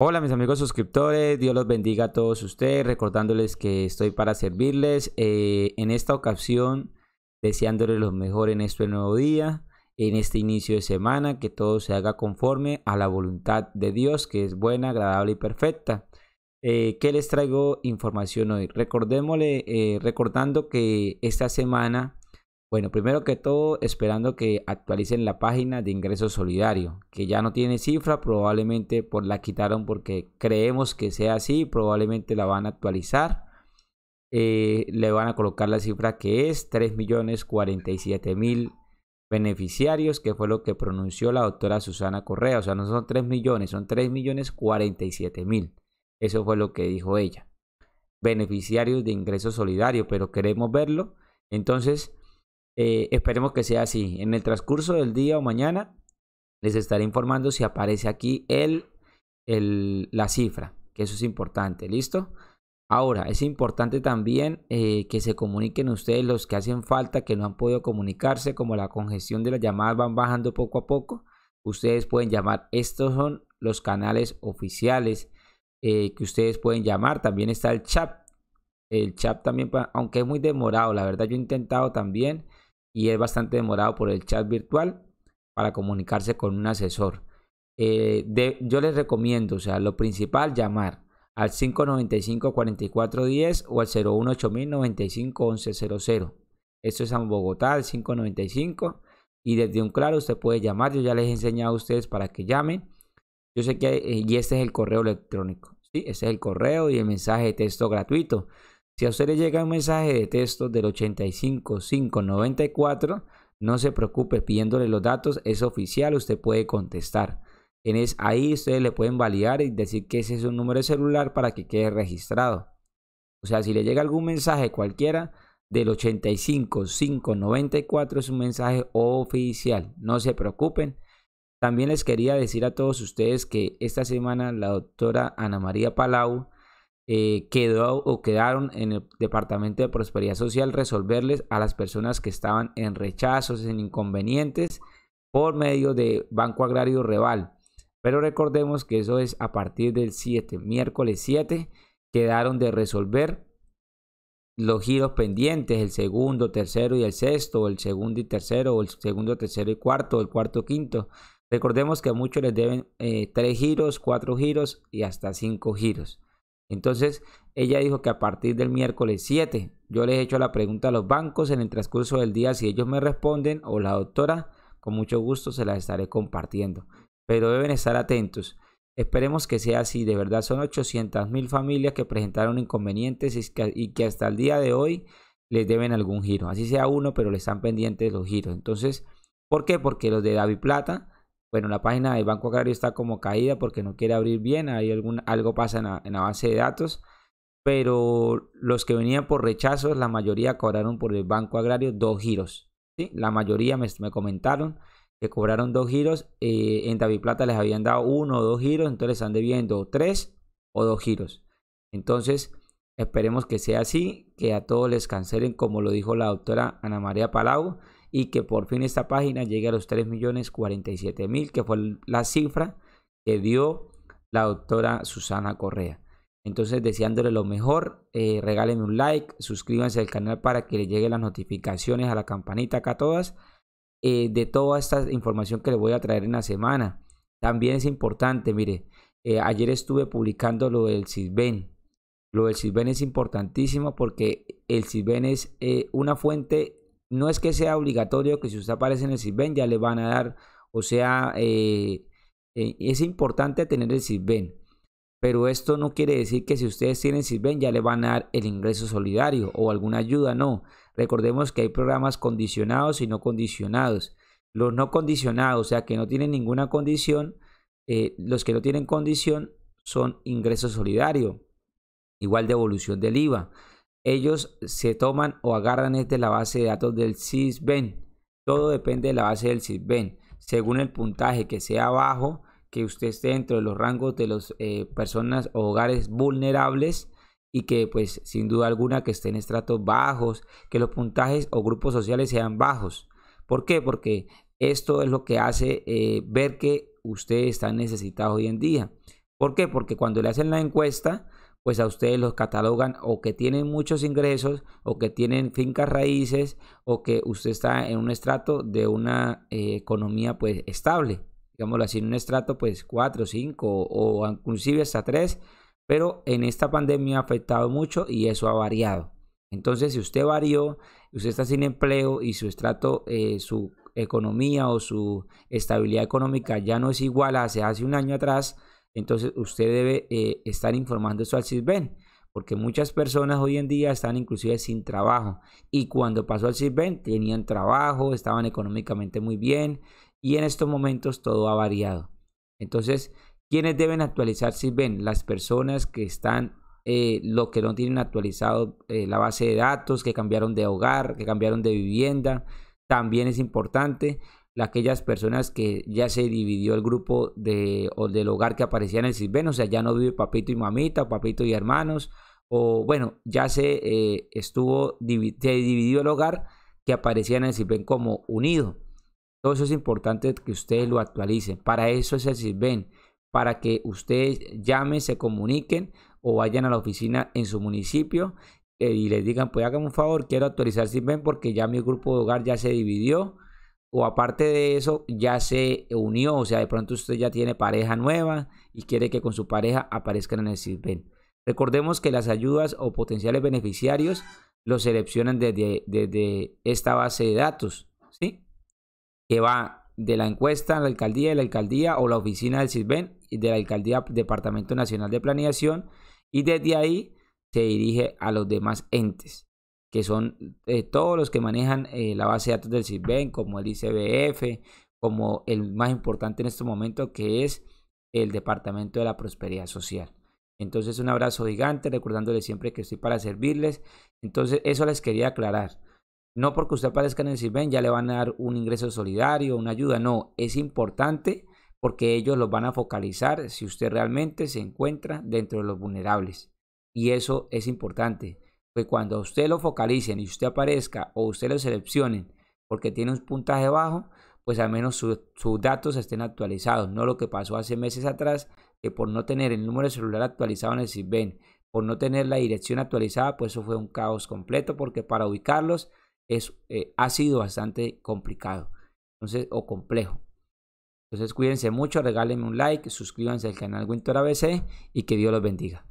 Hola mis amigos suscriptores, Dios los bendiga a todos ustedes, recordándoles que estoy para servirles eh, en esta ocasión, deseándoles lo mejor en este nuevo día, en este inicio de semana, que todo se haga conforme a la voluntad de Dios, que es buena, agradable y perfecta. Eh, ¿Qué les traigo información hoy? Recordémosle, eh, recordando que esta semana bueno, primero que todo, esperando que actualicen la página de ingreso solidario, que ya no tiene cifra, probablemente por la quitaron porque creemos que sea así, probablemente la van a actualizar. Eh, le van a colocar la cifra que es 3.047.000 beneficiarios, que fue lo que pronunció la doctora Susana Correa. O sea, no son 3 millones, son 3.047.000. Eso fue lo que dijo ella. Beneficiarios de ingreso solidario, pero queremos verlo. Entonces, eh, esperemos que sea así. En el transcurso del día o mañana les estaré informando si aparece aquí el, el la cifra, que eso es importante, ¿listo? Ahora, es importante también eh, que se comuniquen ustedes los que hacen falta, que no han podido comunicarse, como la congestión de las llamadas van bajando poco a poco. Ustedes pueden llamar, estos son los canales oficiales eh, que ustedes pueden llamar. También está el chat. El chat también, aunque es muy demorado, la verdad yo he intentado también, y es bastante demorado por el chat virtual para comunicarse con un asesor. Eh, yo les recomiendo, o sea, lo principal, llamar al 595-4410 o al 018 1100 Esto es en Bogotá, el 595. Y desde un claro usted puede llamar. Yo ya les he enseñado a ustedes para que llamen. Yo sé que, eh, y este es el correo electrónico. Sí, este es el correo y el mensaje de texto gratuito. Si a usted le llega un mensaje de texto del 85594, no se preocupe pidiéndole los datos, es oficial, usted puede contestar. En es, ahí ustedes le pueden validar y decir que ese es un número de celular para que quede registrado. O sea, si le llega algún mensaje cualquiera del 85594 es un mensaje oficial, no se preocupen. También les quería decir a todos ustedes que esta semana la doctora Ana María Palau eh, quedó o quedaron en el Departamento de Prosperidad Social resolverles a las personas que estaban en rechazos, en inconvenientes por medio de Banco Agrario Reval. Pero recordemos que eso es a partir del 7, miércoles 7, quedaron de resolver los giros pendientes, el segundo, tercero y el sexto, el segundo y tercero, o el segundo, tercero y cuarto, el cuarto, quinto. Recordemos que a muchos les deben eh, tres giros, cuatro giros y hasta cinco giros. Entonces, ella dijo que a partir del miércoles 7, yo les he hecho la pregunta a los bancos en el transcurso del día, si ellos me responden o la doctora, con mucho gusto se las estaré compartiendo. Pero deben estar atentos. Esperemos que sea así, de verdad son 800 mil familias que presentaron inconvenientes y que, hasta el día de hoy les deben algún giro. Así sea uno, pero le están pendientes los giros. Entonces, ¿por qué? Porque los de David Plata bueno, la página del Banco Agrario está como caída porque no quiere abrir bien, hay algún, algo pasa en la, base de datos, pero los que venían por rechazos, la mayoría cobraron por el Banco Agrario dos giros. ¿sí? La mayoría me, comentaron que cobraron dos giros, eh, en David Plata les habían dado uno o dos giros, entonces están debiendo tres o dos giros. Entonces, esperemos que sea así, que a todos les cancelen, como lo dijo la doctora Ana María Palau, y que por fin esta página llegue a los 3.047.000 millones que fue la cifra que dio la doctora Susana Correa. Entonces, deseándole lo mejor, eh, regálenme un like, suscríbanse al canal para que le lleguen las notificaciones a la campanita acá todas eh, de toda esta información que les voy a traer en la semana. También es importante, mire, eh, ayer estuve publicando lo del CISBEN. Lo del CISBEN es importantísimo porque el CISBEN es una fuente no es que sea obligatorio que si usted aparece en el CISBEN ya le van a dar, o sea, eh, eh, es importante tener el CISBEN, pero esto no quiere decir que si ustedes tienen CISBEN ya le van a dar el ingreso solidario o alguna ayuda, no. Recordemos que hay programas condicionados y no condicionados. Los no condicionados, o sea, que no tienen ninguna condición, eh, los que no tienen condición son ingreso solidario, igual devolución del IVA ellos se toman o agarran desde la base de datos del SISBEN. Todo depende de la base del SISBEN. Según el puntaje que sea bajo, que usted esté dentro de los rangos de las eh, personas o hogares vulnerables y que pues sin duda alguna que estén estratos bajos, que los puntajes o grupos sociales sean bajos. ¿Por qué? Porque esto es lo que hace eh, ver que usted está necesitado hoy en día. ¿Por qué? Porque cuando le hacen la encuesta, pues a ustedes los catalogan o que tienen muchos ingresos o que tienen fincas raíces o que usted está en un estrato de una eh, economía pues estable, digámoslo así, en un estrato pues 4, 5 o, o inclusive hasta 3, pero en esta pandemia ha afectado mucho y eso ha variado. Entonces, si usted varió, usted está sin empleo y su estrato, eh, su economía o su estabilidad económica ya no es igual a hace un año atrás, entonces usted debe eh, estar informando eso al CISBEN, porque muchas personas hoy en día están inclusive sin trabajo. Y cuando pasó al CISBEN tenían trabajo, estaban económicamente muy bien y en estos momentos todo ha variado. Entonces, ¿quiénes deben actualizar CISBEN? Las personas que están, los eh, lo que no tienen actualizado eh, la base de datos, que cambiaron de hogar, que cambiaron de vivienda, también es importante aquellas personas que ya se dividió el grupo de, o del hogar que aparecía en el SISBEN, o sea, ya no vive papito y mamita, o papito y hermanos, o bueno, ya se eh, estuvo, dividió el hogar que aparecía en el SISBEN como unido. Todo eso es importante que ustedes lo actualicen. Para eso es el SISBEN, para que ustedes llamen, se comuniquen o vayan a la oficina en su municipio eh, y les digan, pues hagan un favor, quiero actualizar SISBEN, porque ya mi grupo de hogar ya se dividió o aparte de eso ya se unió, o sea, de pronto usted ya tiene pareja nueva y quiere que con su pareja aparezcan en el CISBEN. Recordemos que las ayudas o potenciales beneficiarios los seleccionan desde, esta base de datos, ¿sí? Que va de la encuesta a la alcaldía, de la alcaldía o la oficina del CISBEN y de la alcaldía Departamento Nacional de Planeación y desde ahí se dirige a los demás entes que son eh, todos los que manejan eh, la base de datos del CISBEN, como el ICBF, como el más importante en este momento, que es el Departamento de la Prosperidad Social. Entonces, un abrazo gigante, recordándoles siempre que estoy para servirles. Entonces, eso les quería aclarar. No porque usted aparezca en el CISBEN ya le van a dar un ingreso solidario, una ayuda, no, es importante porque ellos los van a focalizar si usted realmente se encuentra dentro de los vulnerables. Y eso es importante. Pues cuando usted lo focalicen y usted aparezca o usted lo seleccionen porque tiene un puntaje bajo, pues al menos sus datos estén actualizados, no lo que pasó hace meses atrás, que por no tener el número de celular actualizado en el SIBEN, por no tener la dirección actualizada, pues eso fue un caos completo porque para ubicarlos es, eh, ha sido bastante complicado entonces, o complejo. Entonces cuídense mucho, regálenme un like, suscríbanse al canal Winter ABC y que Dios los bendiga.